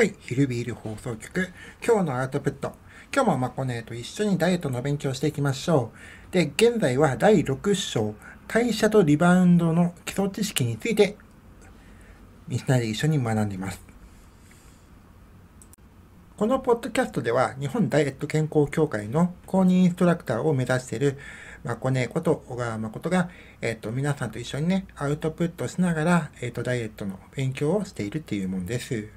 はい、ルビール放送局、今日のアウトプット。今日もまこねと一緒にダイエットの勉強していきましょう。で、現在は第6章、代謝とリバウンドの基礎知識について、みんなで一緒に学んでいます。このポッドキャストでは、日本ダイエット健康協会の公認インストラクターを目指している、まこねこと小川誠が、えっ、ー、と、皆さんと一緒にね、アウトプットしながら、えっ、ー、と、ダイエットの勉強をしているっていうもんです。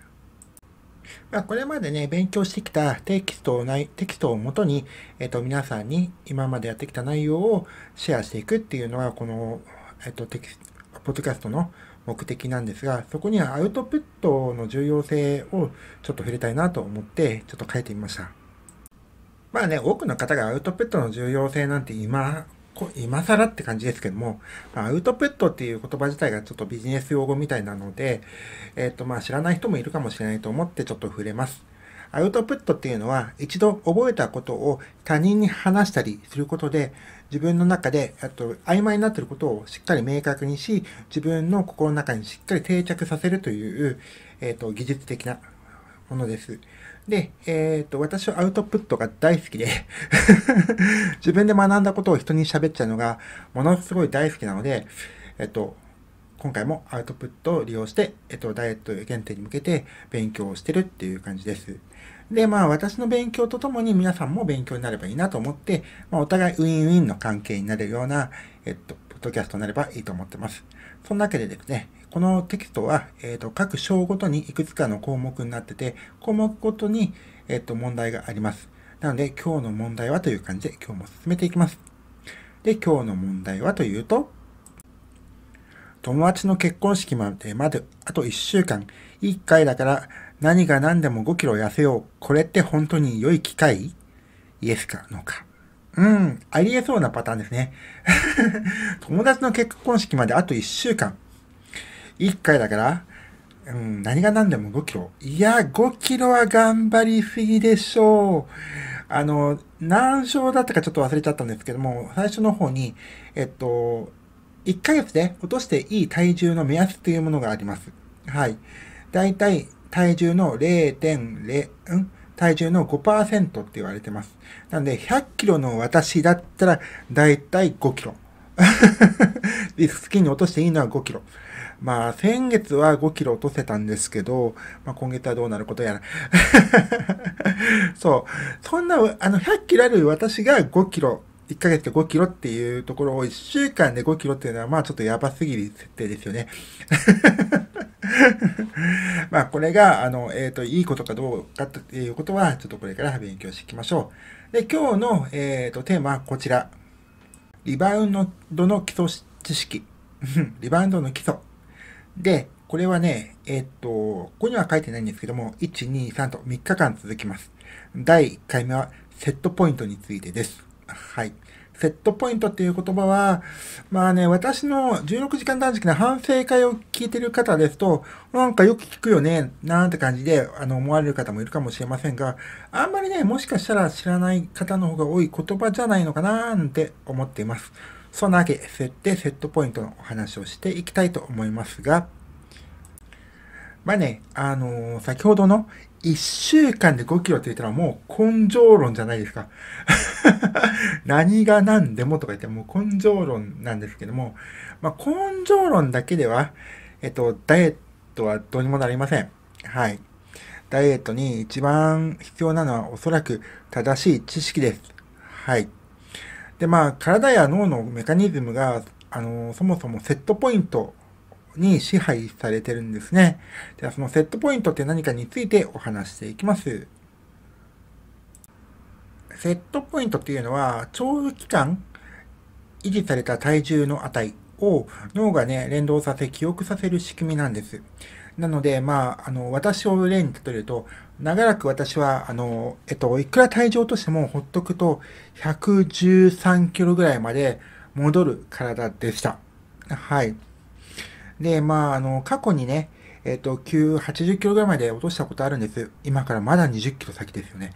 まあ、これまでね、勉強してきたテキストをない、テキストをもとに、えっ、と、皆さんに今までやってきた内容をシェアしていくっていうのが、この、えっ、と、テキスト、ポッドキャストの目的なんですが、そこにはアウトプットの重要性をちょっと触れたいなと思って、ちょっと書いてみました。まあね、多くの方がアウトプットの重要性なんて今、今更って感じですけども、アウトプットっていう言葉自体がちょっとビジネス用語みたいなので、えっ、ー、とまあ知らない人もいるかもしれないと思ってちょっと触れます。アウトプットっていうのは一度覚えたことを他人に話したりすることで自分の中であと曖昧になっていることをしっかり明確にし自分の心の中にしっかり定着させるという、えっ、ー、と技術的なものです。で、えー、っと、私はアウトプットが大好きで 自分で学んだことを人に喋っちゃうのがものすごい大好きなので、えっと、今回もアウトプットを利用して、えっと、ダイエット限定に向けて勉強をしてるっていう感じです。で、まあ私の勉強とともに皆さんも勉強になればいいなと思って、まあお互いウィンウィンの関係になるような、えっと、ポッドキャストになればいいと思ってます。そんなわけでですね、このテキストは、えっ、ー、と、各章ごとにいくつかの項目になってて、項目ごとに、えっ、ー、と、問題があります。なので、今日の問題はという感じで、今日も進めていきます。で、今日の問題はというと、友達の結婚式までまであと1週間、1回だから何が何でも5キロ痩せよう。これって本当に良い機会イエスか、ノーか。うん、ありえそうなパターンですね。友達の結婚式まであと1週間。1回だから、うん、何が何でも5キロ。いや、5キロは頑張りすぎでしょう。あの、何章だったかちょっと忘れちゃったんですけども、最初の方に、えっと、1ヶ月で落としていい体重の目安というものがあります。はい。だいたい体重の0.0、うん体重の5%って言われてます。なんで、100キロの私だったら、だいたい5キロ。スキンに落としていいのは5キロ。まあ、先月は5キロ落とせたんですけど、まあ、今月はどうなることやら。そう。そんな、あの、100キロある私が5キロ、1ヶ月で5キロっていうところを1週間で5キロっていうのは、まあ、ちょっとやばすぎる設定ですよね。まあ、これが、あの、えっ、ー、と、いいことかどうかっていうことは、ちょっとこれから勉強していきましょう。で、今日の、えっ、ー、と、テーマはこちら。リバウンドの基礎知識。リバウンドの基礎。で、これはね、えっと、ここには書いてないんですけども、1、2、3と3日間続きます。第1回目は、セットポイントについてです。はい。セットポイントっていう言葉は、まあね、私の16時間断食の反省会を聞いてる方ですと、なんかよく聞くよね、なんて感じで、あの、思われる方もいるかもしれませんが、あんまりね、もしかしたら知らない方の方が多い言葉じゃないのかな、なんて思っています。そのわげ、設定、セットポイントのお話をしていきたいと思いますが、まあね、あのー、先ほどの1週間で5キロって言ったらもう根性論じゃないですか。何が何でもとか言ってもう根性論なんですけども、まあ、根性論だけでは、えっと、ダイエットはどうにもなりません。はい。ダイエットに一番必要なのはおそらく正しい知識です。はい。で、まあ、体や脳のメカニズムが、あの、そもそもセットポイントに支配されてるんですね。では、そのセットポイントって何かについてお話していきます。セットポイントっていうのは、長期間維持された体重の値を脳がね、連動させ、記憶させる仕組みなんです。なので、まあ、あの、私を例に例えると、長らく私は、あの、えっと、いくら体重としてもほっとくと113キロぐらいまで戻る体でした。はい。で、まあ、あの、過去にね、えっ、と、9、80キロぐらいまで落としたことあるんです。今からまだ20キロ先ですよね。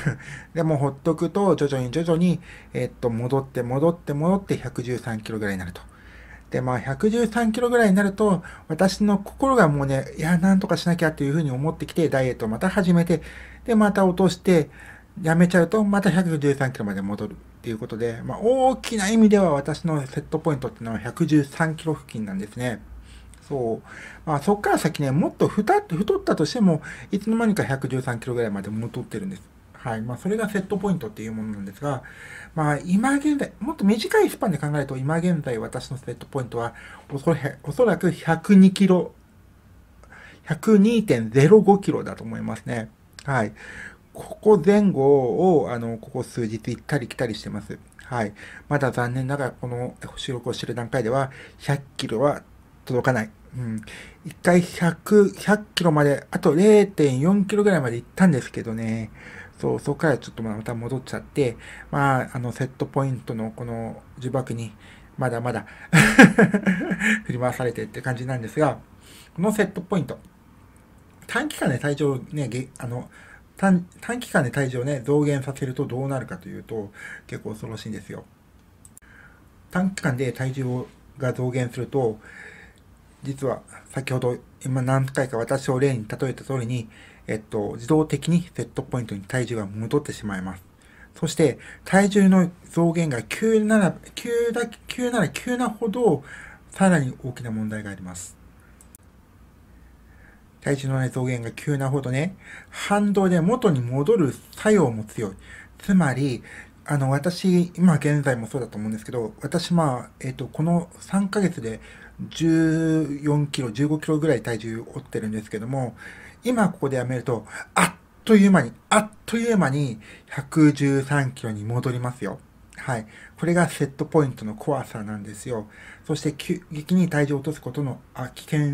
でも、ほっとくと、徐々に徐々に、えっ、と、戻って戻って戻って113キロぐらいになると。で、まあ、113キロぐらいになると、私の心がもうね、いや、なんとかしなきゃっていうふうに思ってきて、ダイエットをまた始めて、で、また落として、やめちゃうと、また113キロまで戻るっていうことで、まあ、大きな意味では私のセットポイントっていうのは113キロ付近なんですね。そう。まあ、そっから先ね、もっと太ったとしても、いつの間にか113キロぐらいまで戻ってるんです。はいまあ、それがセットポイントっていうものなんですが、まあ、今現在、もっと短いスパンで考えると、今現在私のセットポイントはおそおそらく102キロ、102.05キロだと思いますね。はい。ここ前後を、あの、ここ数日行ったり来たりしてます。はい。まだ残念ながら、この収録をしてる段階では、100キロは届かない。うん。一回100、100キロまで、あと0.4キロぐらいまで行ったんですけどね。そう、そこからちょっとまた戻っちゃって、まあ、あの、セットポイントのこの呪縛に、まだまだ 振り回されてって感じなんですが、このセットポイント、短期間で体調ね、あの、短短期間で体重をね、増減させるとどうなるかというと、結構恐ろしいんですよ。短期間で体重が増減すると、実は先ほど今何回か私を例に例えた通りに、えっと、自動的にセットポイントに体重が戻ってしまいます。そして、体重の増減が急なら、急だ、急なら急なほど、さらに大きな問題があります。体重の、ね、増減が急なほどね、反動で元に戻る作用も強い。つまり、あの、私、今現在もそうだと思うんですけど、私、まあ、えっ、と、この3ヶ月で14キロ、15キロぐらい体重を負ってるんですけども、今ここでやめると、あっという間に、あっという間に113キロに戻りますよ。はい。これがセットポイントの怖さなんですよ。そして急激に体重を落とすことの危険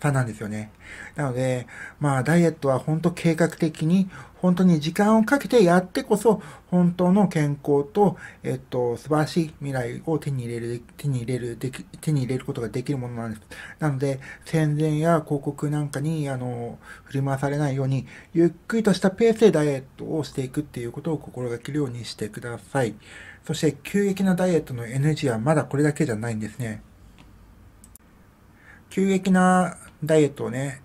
さなんですよね。なので、まあ、ダイエットは本当計画的に本当に時間をかけてやってこそ、本当の健康と、えっと、素晴らしい未来を手に入れる、手に入れる、手に入れることができるものなんです。なので、宣伝や広告なんかに、あの、振り回されないように、ゆっくりとしたペースでダイエットをしていくっていうことを心がけるようにしてください。そして、急激なダイエットの NG はまだこれだけじゃないんですね。急激なダイエットをね、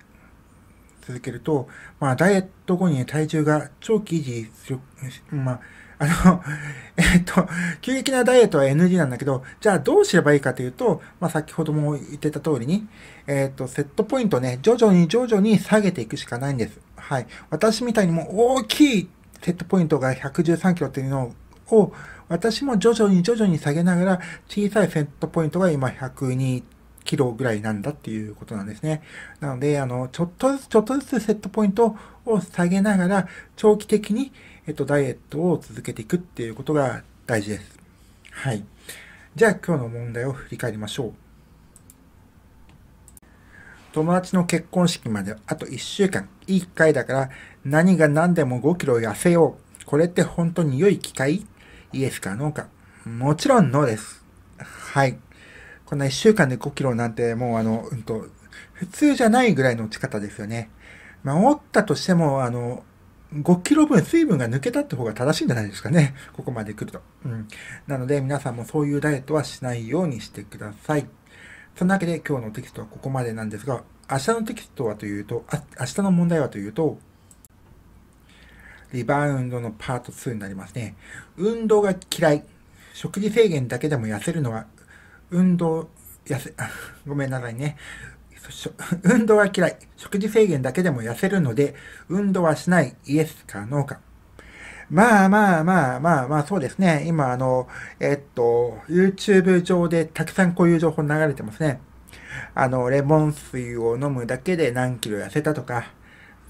続けると、まあ、ダイエット後に体重が長期維持する、まあ、あの えっと、急激なダイエットは NG なんだけど、じゃあどうすればいいかというと、まあ、先ほども言ってた通りに、えっと、セットポイントね、徐々に徐々に下げていくしかないんです。はい。私みたいにも大きいセットポイントが113キロっていうのを、私も徐々に徐々に下げながら、小さいセットポイントが今102キロぐらいなんだっていうことなんですね。なので、あの、ちょっとずつちょっとずつセットポイントを下げながら、長期的に、えっと、ダイエットを続けていくっていうことが大事です。はい。じゃあ今日の問題を振り返りましょう。友達の結婚式まであと1週間、いい機会だから何が何でも5キロ痩せよう。これって本当に良い機会イエスかノーか。もちろんノーです。はい。こんな1週間で5キロなんて、もうあの、うんと、普通じゃないぐらいの落ち方ですよね。まあ、折ったとしても、あの、5キロ分水分が抜けたって方が正しいんじゃないですかね。ここまで来ると。うん。なので皆さんもそういうダイエットはしないようにしてください。そんなわけで今日のテキストはここまでなんですが、明日のテキストはというと、あ明日の問題はというと、リバウンドのパート2になりますね。運動が嫌い。食事制限だけでも痩せるのは運動、痩せ、ごめんなさいね。運動は嫌い。食事制限だけでも痩せるので、運動はしない。イエスかノーか。まあまあまあまあまあ、そうですね。今、あの、えっと、YouTube 上でたくさんこういう情報流れてますね。あの、レモン水を飲むだけで何キロ痩せたとか、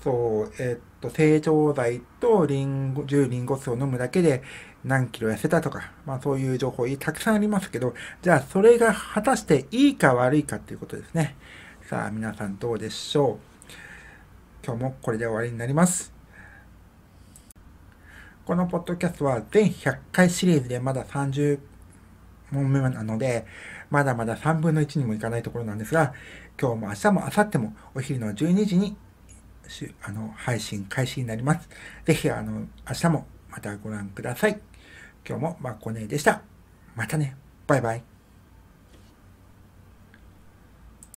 そう、えっと、と成長剤とリンゴ、1リンゴ酢を飲むだけで何キロ痩せたとか、まあそういう情報たくさんありますけど、じゃあそれが果たしていいか悪いかっていうことですね。さあ皆さんどうでしょう今日もこれで終わりになります。このポッドキャストは全100回シリーズでまだ30問目なので、まだまだ3分の1にもいかないところなんですが、今日も明日も明後日もお昼の12時にあの、配信開始になります。ぜひ、あの、明日もまたご覧ください。今日もまこねでした。またね。バイバイ。